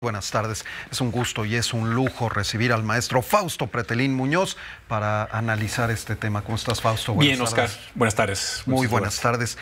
Buenas tardes. Es un gusto y es un lujo recibir al maestro Fausto Pretelín Muñoz para analizar este tema. ¿Cómo estás, Fausto? Bien, Oscar. Buenas tardes. Muy buenas tardes.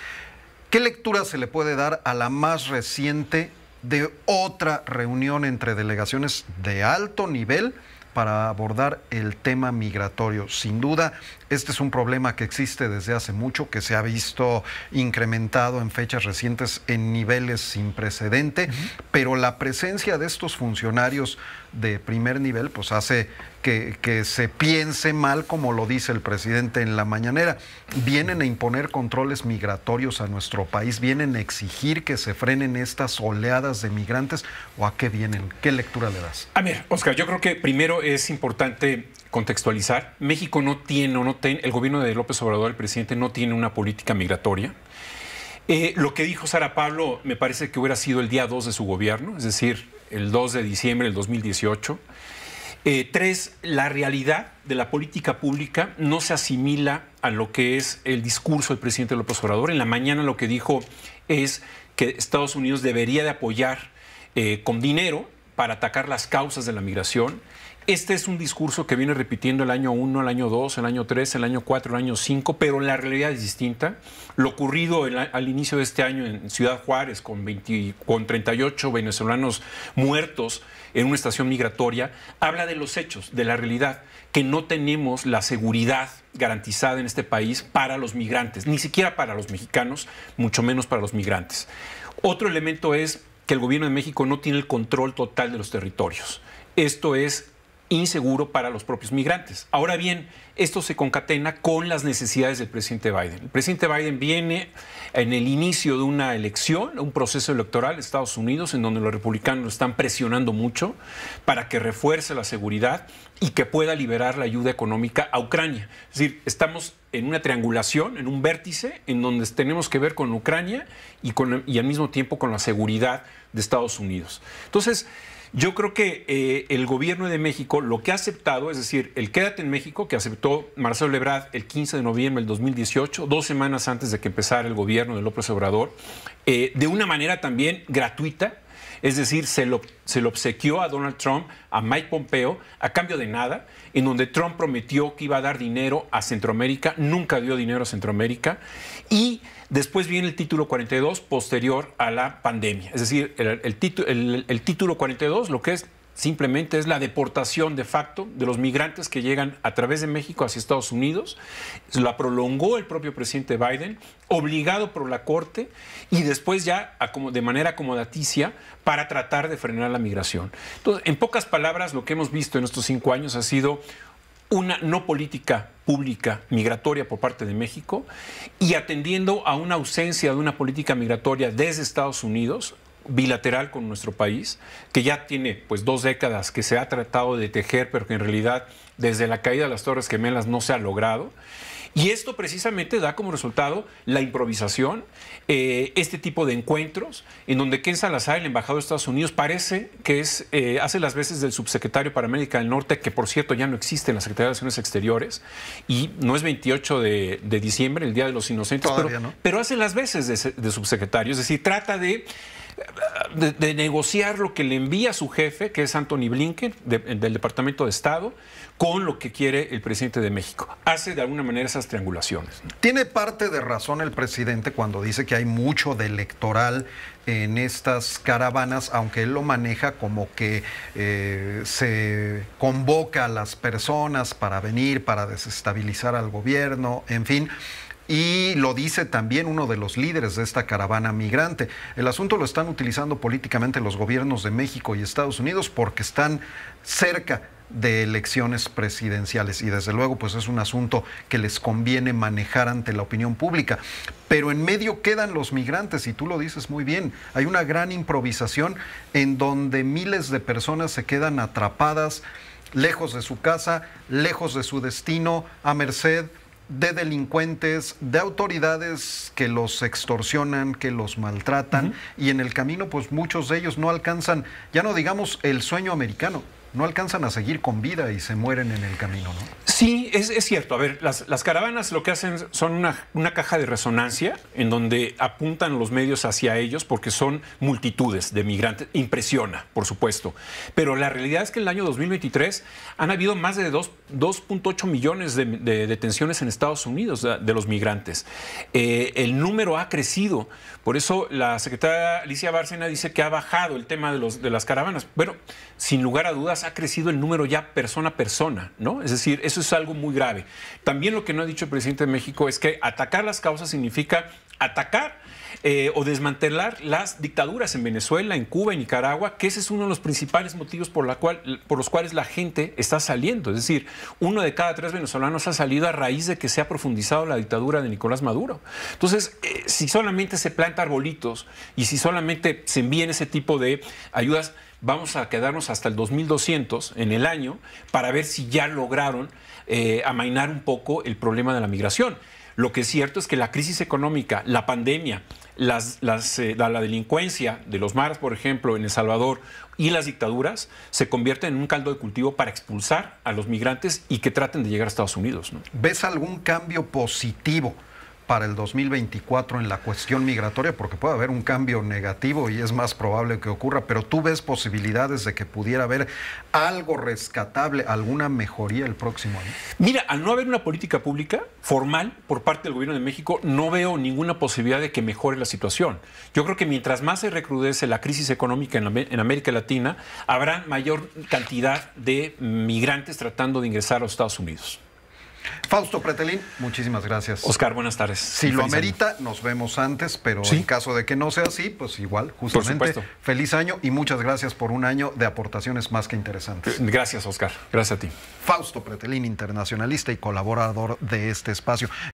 ¿Qué lectura se le puede dar a la más reciente de otra reunión entre delegaciones de alto nivel? para abordar el tema migratorio. Sin duda, este es un problema que existe desde hace mucho, que se ha visto incrementado en fechas recientes en niveles sin precedente, pero la presencia de estos funcionarios de primer nivel, pues hace que, se piense mal, como lo dice el presidente en la mañanera. Vienen a imponer controles migratorios a nuestro país, vienen a exigir que se frenen estas oleadas de migrantes, o a qué vienen, qué lectura le das. A ver, Oscar, yo creo que primero es importante contextualizar. México no tiene, o no tiene, el gobierno de López Obrador, el presidente, no tiene una política migratoria. Eh, lo que dijo Sara Pablo me parece que hubiera sido el día 2 de su gobierno, es decir, el 2 de diciembre del 2018. Eh, tres, la realidad de la política pública no se asimila a lo que es el discurso del presidente López Obrador. En la mañana lo que dijo es que Estados Unidos debería de apoyar eh, con dinero para atacar las causas de la migración. Este es un discurso que viene repitiendo el año 1, el año 2, el año 3, el año 4, el año 5, pero la realidad es distinta. Lo ocurrido al inicio de este año en Ciudad Juárez con, con 38 venezolanos muertos en una estación migratoria, habla de los hechos, de la realidad, que no tenemos la seguridad garantizada en este país para los migrantes, ni siquiera para los mexicanos, mucho menos para los migrantes. Otro elemento es que el gobierno de México no tiene el control total de los territorios. Esto es inseguro para los propios migrantes. Ahora bien, esto se concatena con las necesidades del presidente Biden. El presidente Biden viene en el inicio de una elección, un proceso electoral en Estados Unidos, en donde los republicanos están presionando mucho para que refuerce la seguridad y que pueda liberar la ayuda económica a Ucrania. Es decir, estamos en una triangulación, en un vértice, en donde tenemos que ver con Ucrania y, con, y al mismo tiempo con la seguridad de Estados Unidos. Entonces, yo creo que eh, el gobierno de México lo que ha aceptado, es decir, el Quédate en México, que aceptó Marcelo Lebrad el 15 de noviembre del 2018, dos semanas antes de que empezara el gobierno de López Obrador, eh, de una manera también gratuita, es decir, se lo, se lo obsequió a Donald Trump, a Mike Pompeo, a cambio de nada, en donde Trump prometió que iba a dar dinero a Centroamérica, nunca dio dinero a Centroamérica, y después viene el título 42 posterior a la pandemia. Es decir, el, el título 42, lo que es simplemente es la deportación de facto de los migrantes que llegan a través de México hacia Estados Unidos. La prolongó el propio presidente Biden, obligado por la Corte, y después ya de manera acomodaticia para tratar de frenar la migración. Entonces, en pocas palabras, lo que hemos visto en estos cinco años ha sido una no política pública migratoria por parte de México y atendiendo a una ausencia de una política migratoria desde Estados Unidos, bilateral con nuestro país, que ya tiene pues dos décadas que se ha tratado de tejer, pero que en realidad desde la caída de las Torres Gemelas no se ha logrado. Y esto precisamente da como resultado la improvisación, eh, este tipo de encuentros, en donde Ken Salazar, el embajador de Estados Unidos, parece que es, eh, hace las veces del subsecretario para América del Norte, que por cierto ya no existe en la Secretaría de Relaciones Exteriores, y no es 28 de, diciembre, el Día de los Inocentes, pero, hace las veces de, de subsecretario, es decir, trata de de, negociar lo que le envía su jefe, que es Anthony Blinken, del Departamento de Estado, con lo que quiere el presidente de México. Hace de alguna manera esas triangulaciones. Tiene parte de razón el presidente cuando dice que hay mucho de electoral en estas caravanas, aunque él lo maneja como que eh, se convoca a las personas para venir, para desestabilizar al gobierno, en fin y lo dice también uno de los líderes de esta caravana migrante. El asunto lo están utilizando políticamente los gobiernos de México y Estados Unidos porque están cerca de elecciones presidenciales y desde luego pues es un asunto que les conviene manejar ante la opinión pública. Pero en medio quedan los migrantes y tú lo dices muy bien, hay una gran improvisación en donde miles de personas se quedan atrapadas lejos de su casa, lejos de su destino, a merced de delincuentes, de autoridades que los extorsionan, que los maltratan y en el camino pues muchos de ellos no alcanzan, ya no digamos el sueño americano, no alcanzan a seguir con vida y se mueren en el camino, ¿no? Sí, es, cierto. A ver, las, caravanas lo que hacen son una, caja de resonancia en donde apuntan los medios hacia ellos porque son multitudes de migrantes. Impresiona, por supuesto. Pero la realidad es que en el año 2023 han habido más de 2.8 millones de, detenciones en Estados Unidos de, los migrantes. Eh, el número ha crecido. Por eso la secretaria Alicia Bárcena dice que ha bajado el tema de, de las caravanas. Bueno, sin lugar a dudas ha crecido el número ya persona a persona, ¿no? Es decir, eso es algo muy grave. También lo que no ha dicho el presidente de México es que atacar las causas significa atacar eh, o desmantelar las dictaduras en Venezuela, en Cuba, en Nicaragua, que ese es uno de los principales motivos por, la cual, por los cuales la gente está saliendo. Es decir, uno de cada tres venezolanos ha salido a raíz de que se ha profundizado la dictadura de Nicolás Maduro. Entonces, eh, si solamente se planta arbolitos y si solamente se envían ese tipo de ayudas, vamos a quedarnos hasta el 2200 en el año para ver si ya lograron eh, amainar un poco el problema de la migración. Lo que es cierto es que la crisis económica, la pandemia, eh, la, delincuencia de los mares, por ejemplo, en El Salvador y las dictaduras se convierten en un caldo de cultivo para expulsar a los migrantes y que traten de llegar a Estados Unidos. ¿Ves algún cambio positivo? para el 2024 en la cuestión migratoria? Porque puede haber un cambio negativo y es más probable que ocurra, pero ¿tú ves posibilidades de que pudiera haber algo rescatable, alguna mejoría el próximo año? Mira, al no haber una política pública formal por parte del gobierno de México, no veo ninguna posibilidad de que mejore la situación. Yo creo que mientras más se recrudece la crisis económica en, América Latina, habrá mayor cantidad de migrantes tratando de ingresar a los Estados Unidos. Fausto Pretelín, muchísimas gracias. Oscar, buenas tardes. Si lo amerita, nos vemos antes, pero en caso de que no sea así, pues igual, justamente. feliz año y muchas gracias por un año de aportaciones más que interesantes. Eh, gracias, Oscar. Gracias a ti. Fausto Pretelín, internacionalista y colaborador de este espacio.